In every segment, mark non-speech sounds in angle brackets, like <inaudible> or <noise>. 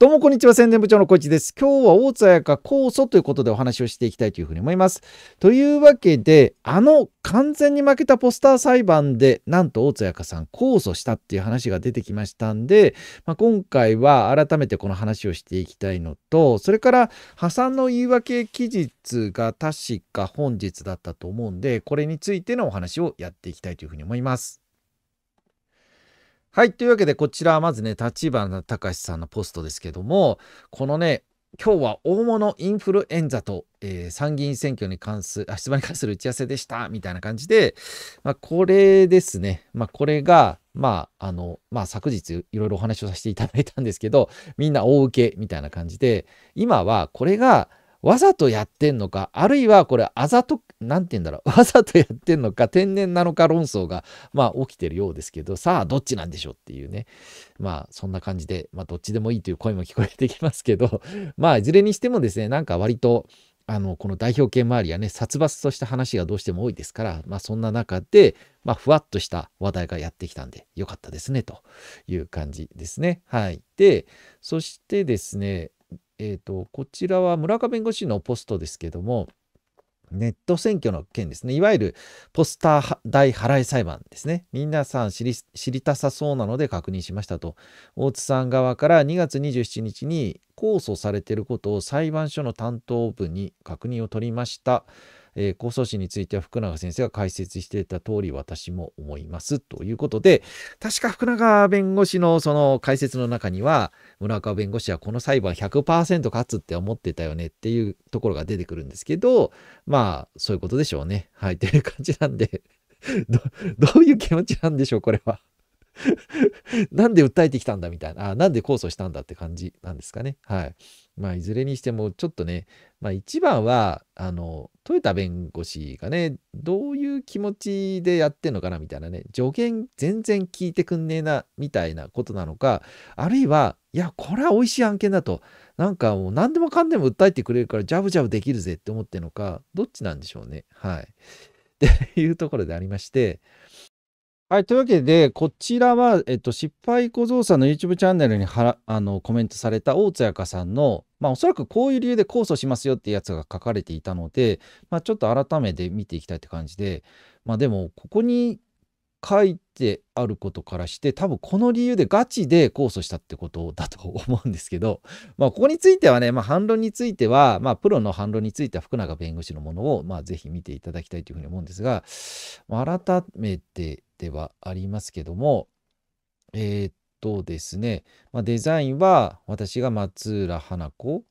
どうもこんにちは宣伝部長の小市です。今日は大津彩香控訴ということでお話をしていきたいというふうに思います。というわけであの完全に負けたポスター裁判でなんと大津彩香さん控訴したっていう話が出てきましたんで、まあ、今回は改めてこの話をしていきたいのとそれから破産の言い訳期日が確か本日だったと思うんでこれについてのお話をやっていきたいというふうに思います。はい。というわけで、こちらはまずね、立花隆さんのポストですけども、このね、今日は大物インフルエンザと、えー、参議院選挙に関する、あ、出馬に関する打ち合わせでした、みたいな感じで、まあ、これですね。まあ、これが、まあ、あの、まあ、昨日いろいろお話をさせていただいたんですけど、みんな大受けみたいな感じで、今はこれが、わざとやってんのか、あるいはこれ、あざと、なんて言うんだろう、<laughs> わざとやってんのか、天然なのか論争が、まあ、起きてるようですけど、さあ、どっちなんでしょうっていうね、まあ、そんな感じで、まあ、どっちでもいいという声も聞こえてきますけど、<laughs> まあ、いずれにしてもですね、なんか割と、あのこの代表権周りはね殺伐とした話がどうしても多いですから、まあ、そんな中で、まあ、ふわっとした話題がやってきたんでよかったですねという感じですね。はい、でそしてですねえー、と、こちらは村上弁護士のポストですけども、ネット選挙の件ですね。いわゆるポスター代払い裁判ですね。皆さん知り知りたさそうなので確認しましたと。大津さん側から2月27日に控訴されていることを裁判所の担当部に確認を取りました。えー、構想誌については福永先生が解説していた通り私も思いますということで、確か福永弁護士のその解説の中には、村岡弁護士はこの裁判100%勝つって思ってたよねっていうところが出てくるんですけど、まあ、そういうことでしょうね。はい、という感じなんでど、どういう気持ちなんでしょう、これは <laughs> なんで訴えてきたんだみたいな、あなんで控訴したんだって感じなんですかね。はい。まあ、いずれにしても、ちょっとね、まあ、一番は、あの、豊田弁護士がね、どういう気持ちでやってんのかなみたいなね、助言全然聞いてくんねえな、みたいなことなのか、あるいは、いや、これは美味しい案件だと、なんかもう何でもかんでも訴えてくれるから、ジャブジャブできるぜって思ってるのか、どっちなんでしょうね。はい。<laughs> っていうところでありまして、はい、というわけで、こちらは、えっと、失敗小僧さんの YouTube チャンネルにはあのコメントされた大津彩香さんの、まあ、おそらくこういう理由で控訴しますよってやつが書かれていたので、まあ、ちょっと改めて見ていきたいって感じで、まあ、でも、ここに書いてあることからして多分この理由でガチで控訴したってことだと思うんですけど、<laughs> まあ、ここについてはね、まあ、反論については、まあ、プロの反論については福永弁護士のものを、まあ、ぜひ見ていただきたいというふうに思うんですが、まあ、改めてではありますけどもえー、っとですね、まあ、デザインは私が松浦花子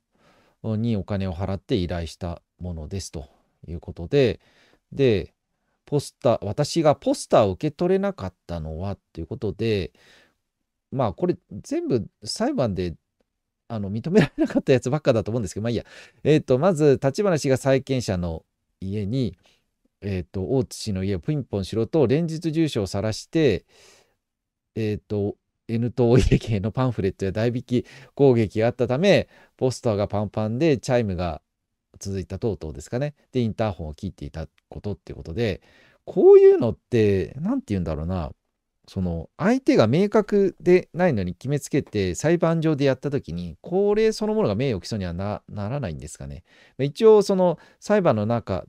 にお金を払って依頼したものですということででポスター、私がポスターを受け取れなかったのはっていうことで、まあこれ全部裁判であの認められなかったやつばっかだと思うんですけど、まあいいや。えっ、ー、と、まず、立花氏が債権者の家に、えっ、ー、と、大津氏の家をピンポンしろと、連日住所を晒して、えっ、ー、と、N 党家系のパンフレットや代引き攻撃があったため、ポスターがパンパンで、チャイムが続いた等々ですかね。で、インターホンを切っていたことっていうことで、こういうのって、何て言うんだろうな、その相手が明確でないのに決めつけて裁判上でやった時にこれそのものが名誉毀損にはならないんですかね一応その裁判の中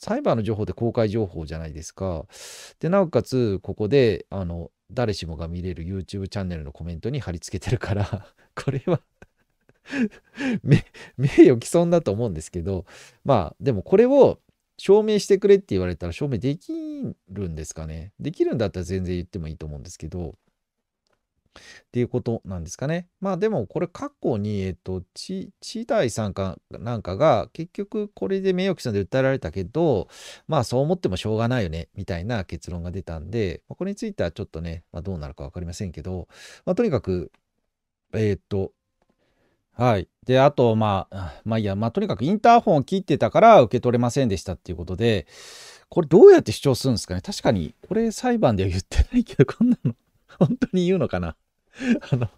裁判の情報って公開情報じゃないですかでなおかつここであの誰しもが見れる YouTube チャンネルのコメントに貼り付けてるからこれは <laughs> <laughs> 名誉毀損だと思うんですけど、まあ、でもこれを証明してくれって言われたら証明できるんですかね。できるんだったら全然言ってもいいと思うんですけど、っていうことなんですかね。まあでもこれ過去に、えっと、ち、ちたいさんかなんかが結局これで名誉毀損で訴えられたけど、まあそう思ってもしょうがないよね、みたいな結論が出たんで、これについてはちょっとね、まあ、どうなるか分かりませんけど、まあ、とにかく、えっと、はい。で、あと、まあ、まあいいや、まあとにかくインターホンを切ってたから受け取れませんでしたっていうことで、これどうやって主張するんですかね確かに、これ裁判では言ってないけど、こんなの、<laughs> 本当に言うのかな <laughs> あの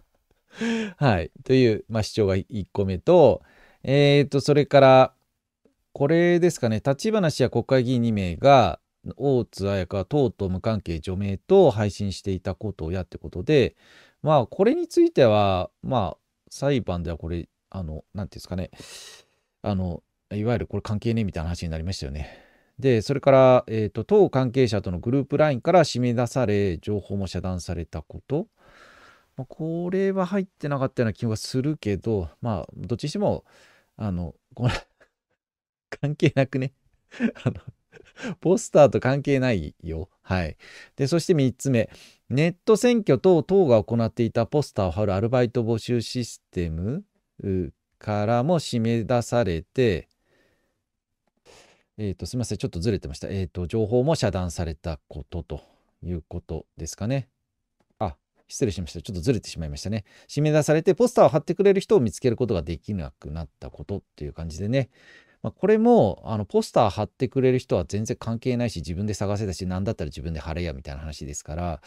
はい。という、まあ主張が1個目と、えっ、と、それから、これですかね、立花氏や国会議員2名が、大津綾香は党と無関係除名と配信していたことをやってことで、まあ、これについては、まあ、裁判ではこれ、あの、なんていうんですかね、あの、いわゆるこれ関係ねえみたいな話になりましたよね。で、それから、えっ、ー、と、当関係者とのグループ LINE から締め出され、情報も遮断されたこと、まあ、これは入ってなかったような気がするけど、まあ、どっちにしても、あの、ごめん、<laughs> 関係なくね <laughs> あのポスターと関係ないよ。はい。で、そして3つ目。ネット選挙等々が行っていたポスターを貼るアルバイト募集システムからも締め出されて、えっ、ー、と、すみません、ちょっとずれてました。えっ、ー、と、情報も遮断されたことということですかね。あ、失礼しました。ちょっとずれてしまいましたね。締め出されて、ポスターを貼ってくれる人を見つけることができなくなったことっていう感じでね。まあ、これもあのポスター貼ってくれる人は全然関係ないし自分で探せたし何だったら自分で貼れやみたいな話ですから、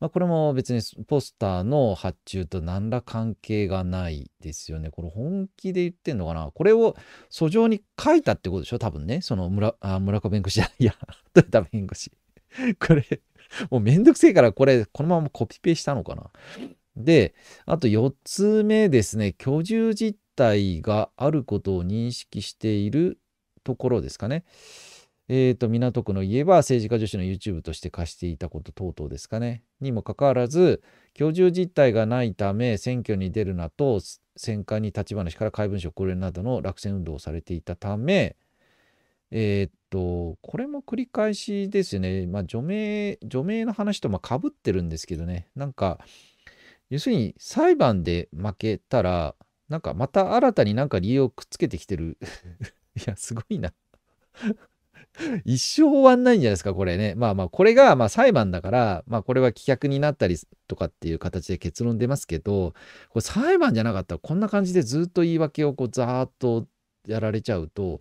まあ、これも別にポスターの発注と何ら関係がないですよねこれ本気で言ってんのかなこれを訴状に書いたってことでしょ多分ねその村岡村子弁護士じゃいや豊田弁護士これもうめんどくせえからこれこのままコピペしたのかなであと4つ目ですね居住実体があることを認識しているところですかね。えっ、ー、と、港区の言えば政治家女子の YouTube として貸していたこと等々ですかね。にもかかわらず、居住実態がないため選挙に出るなと、戦艦に立ち話から怪文書これなどの落選運動をされていたため、えっ、ー、と、これも繰り返しですよね。まあ、除名、除名の話とまぶってるんですけどね。なんか、要するに裁判で負けたら、なんかまた新たになんか理由をくっつけてきてる。<laughs> いや、すごいな一生終わんないんじゃないですか、これね。まあまあ、これがまあ裁判だから、まあこれは棄却になったりとかっていう形で結論出ますけど、これ裁判じゃなかったらこんな感じでずっと言い訳をこうザーっとやられちゃうと、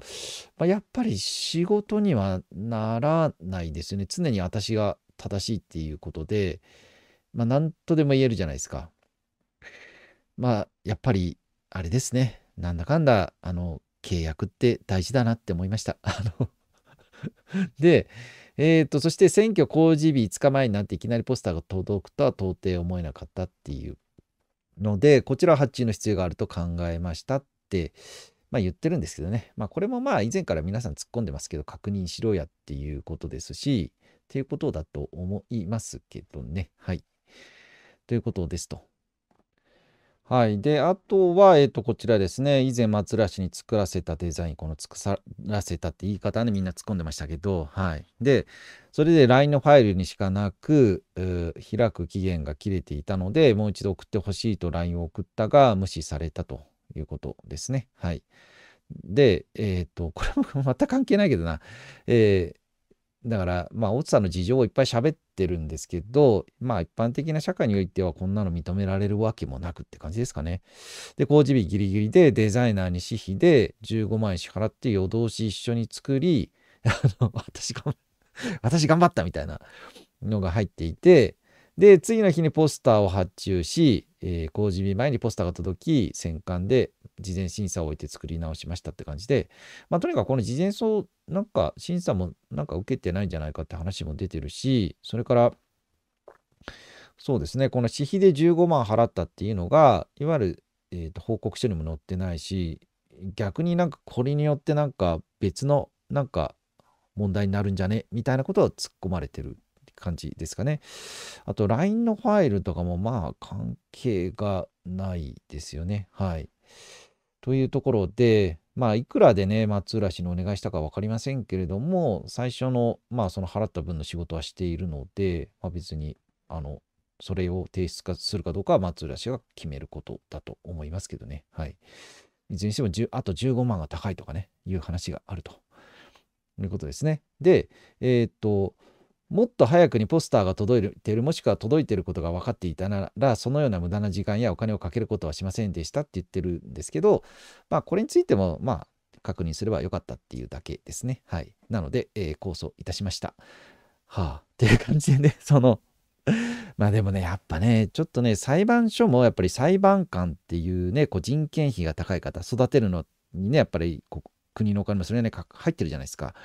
まあ、やっぱり仕事にはならないですよね。常に私が正しいっていうことで、まあ何とでも言えるじゃないですか。まあやっぱりあれですね、なんだかんだ、あの、契約って大事だなって思いました。<laughs> あので、えっ、ー、と、そして選挙公示日5日前になっていきなりポスターが届くとは到底思えなかったっていうので、こちらは発注の必要があると考えましたって、まあ言ってるんですけどね。まあこれもまあ以前から皆さん突っ込んでますけど、確認しろやっていうことですし、っていうことだと思いますけどね。はい。ということですと。はい。で、あとは、えっ、ー、と、こちらですね。以前、松浦市に作らせたデザイン、この作らせたって言い方はね、みんな突っ込んでましたけど、はい。で、それで LINE のファイルにしかなく、開く期限が切れていたので、もう一度送ってほしいと LINE を送ったが、無視されたということですね。はい。で、えー、と、これもまた関係ないけどな。えー、だから、まあ、大津さんの事情をいっぱい喋っってるんですけど、まあ一般的な社会においてはこんなの認められるわけもなくって感じですかね。で、工事日ギリギリでデザイナーに私費で15万円支払って夜通し一緒に作り、あの、私私頑張ったみたいなのが入っていて、で、次の日にポスターを発注し、えー、工事日前にポスターが届き、戦艦で事前審査を置いて作り直しましたって感じで、まあ、とにかくこの事前そう、なんか審査もなんか受けてないんじゃないかって話も出てるし、それから、そうですね、この私費で15万払ったっていうのが、いわゆる、えーと、と報告書にも載ってないし、逆になんかこれによってなんか別のなんか問題になるんじゃねみたいなことは突っ込まれてる感じですかね。あと LINE のファイルとかもまあ関係がないですよね。はい。というところで、まあ、いくらでね、松浦氏にお願いしたか分かりませんけれども、最初の、まあ、その払った分の仕事はしているので、まあ、別に、あの、それを提出するかどうかは松浦氏が決めることだと思いますけどね。はい。いずれにしても、あと15万が高いとかね、いう話があるということですね。で、えー、っと、もっと早くにポスターが届いている、もしくは届いていることが分かっていたなら、そのような無駄な時間やお金をかけることはしませんでしたって言ってるんですけど、まあ、これについても、まあ、確認すればよかったっていうだけですね。はい。なので、えー、控訴いたしました。はあ、っていう感じでね、<laughs> そのまあでもね、やっぱね、ちょっとね、裁判所もやっぱり裁判官っていうね、こう人件費が高い方、育てるのにね、やっぱり国のお金もそれね、入ってるじゃないですか。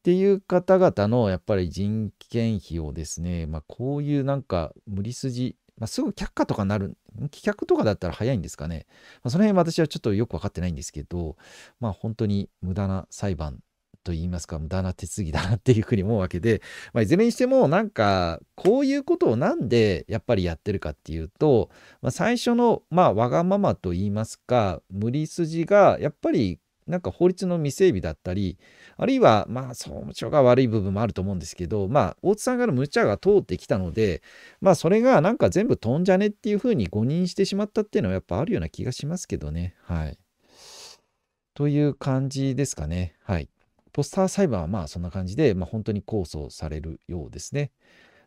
っていう方々のやっぱり人件費をですね、まあ、こういうなんか無理筋、まあ、すぐ却下とかなる、棄却とかだったら早いんですかね。まあ、その辺私はちょっとよく分かってないんですけど、まあ、本当に無駄な裁判と言いますか、無駄な手続きだなっていうふうに思うわけで、まあ、いずれにしてもなんかこういうことをなんでやっぱりやってるかっていうと、まあ、最初の、まあ、わがままと言いますか無理筋がやっぱりなんか法律の未整備だったり、あるいは、まあ、総務省が悪い部分もあると思うんですけど、まあ、大津さんから無茶が通ってきたので、まあ、それがなんか全部飛んじゃねっていうふうに誤認してしまったっていうのはやっぱあるような気がしますけどね。はい。という感じですかね。はい。ポスター裁判はまあそんな感じで、まあ、本当に控訴されるようですね。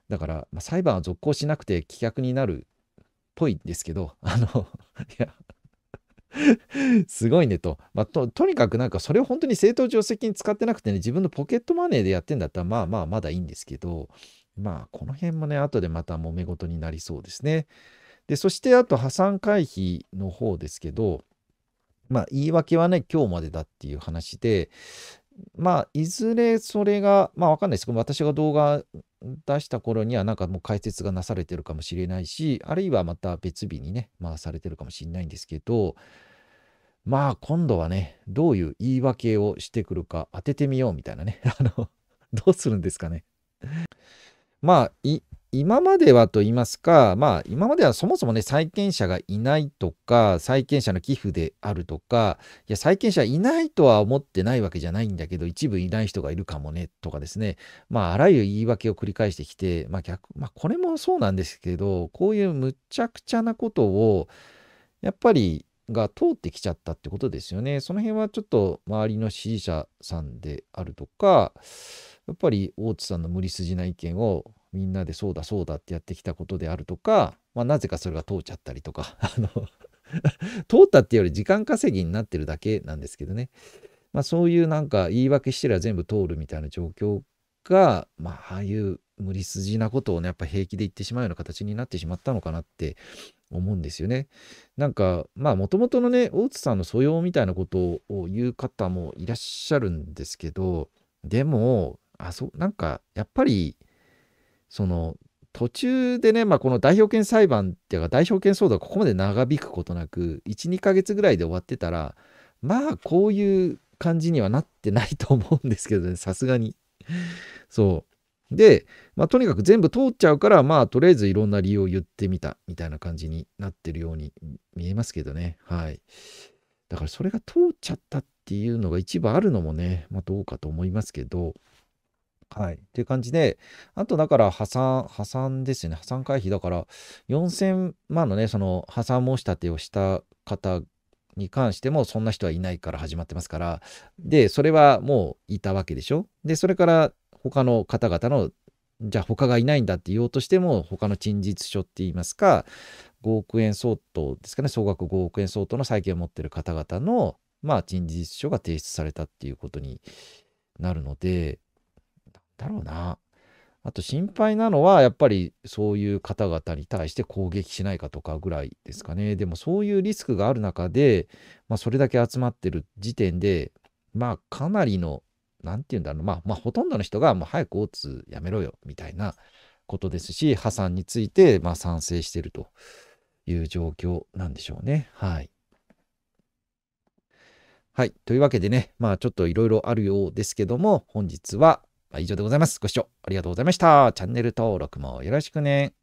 だから、まあ、裁判は続行しなくて棄却になるっぽいんですけど、あの、いや、<laughs> すごいねと,、まあ、と。とにかくなんかそれを本当に正当定石に使ってなくてね、自分のポケットマネーでやってんだったら、まあまあまだいいんですけど、まあこの辺もね、後でまた揉め事になりそうですね。で、そしてあと破産回避の方ですけど、まあ言い訳はね、今日までだっていう話で、まあ、いずれそれが、まあ、わかんないですけど、私が動画出した頃には、なんかもう解説がなされてるかもしれないし、あるいはまた別日にね、まあ、されてるかもしれないんですけど、まあ、今度はね、どういう言い訳をしてくるか当ててみようみたいなね、<laughs> あの、どうするんですかね。まあ、今まではと言いますか、まあ、今まではそもそもね、債権者がいないとか、債権者の寄付であるとか、いや、債権者いないとは思ってないわけじゃないんだけど、一部いない人がいるかもね、とかですね、まあ、あらゆる言い訳を繰り返してきて、まあ、逆、まあ、これもそうなんですけど、こういうむちゃくちゃなことを、やっぱり、が通ってきちゃったってことですよね。その辺はちょっと周りの支持者さんであるとか、やっぱり大津さんの無理筋な意見をみんなでそうだそうだってやってきたことであるとか、まあ、なぜかそれが通っちゃったりとか、<laughs> あの <laughs> 通ったっていうより時間稼ぎになってるだけなんですけどね。まあ、そういうなんか言い訳してりゃ全部通るみたいな状況が、まあ、ああいう無理筋なことをね、やっぱ平気で言ってしまうような形になってしまったのかなって思うんですよね。なんか、まあ、もともとのね、大津さんの素養みたいなことを言う方もいらっしゃるんですけど、でも、あ、そう、なんか、やっぱり、その途中でね、まあ、この代表権裁判っていうか代表権騒動がここまで長引くことなく12ヶ月ぐらいで終わってたらまあこういう感じにはなってないと思うんですけどねさすがに。そうで、まあ、とにかく全部通っちゃうからまあとりあえずいろんな理由を言ってみたみたいな感じになってるように見えますけどねはいだからそれが通っちゃったっていうのが一部あるのもね、まあ、どうかと思いますけどはい。っていう感じで、あとだから破産、破産ですよね。破産回避だから、4000万のね、その破産申し立てをした方に関しても、そんな人はいないから始まってますから、で、それはもういたわけでしょ。で、それから他の方々の、じゃあ他がいないんだって言おうとしても、他の陳述書って言いますか、5億円相当ですかね、総額5億円相当の債権を持ってる方々の、まあ、陳述書が提出されたっていうことになるので、だろうな。あと心配なのは、やっぱりそういう方々に対して攻撃しないかとかぐらいですかね。でもそういうリスクがある中で、まあ、それだけ集まってる時点で、まあかなりの、なんて言うんだろう、まあ、まあ、ほとんどの人がもう早くーツやめろよみたいなことですし、破産についてまあ賛成してるという状況なんでしょうね。はい。はい。というわけでね、まあちょっといろいろあるようですけども、本日は以上でございます。ご視聴ありがとうございました。チャンネル登録もよろしくね。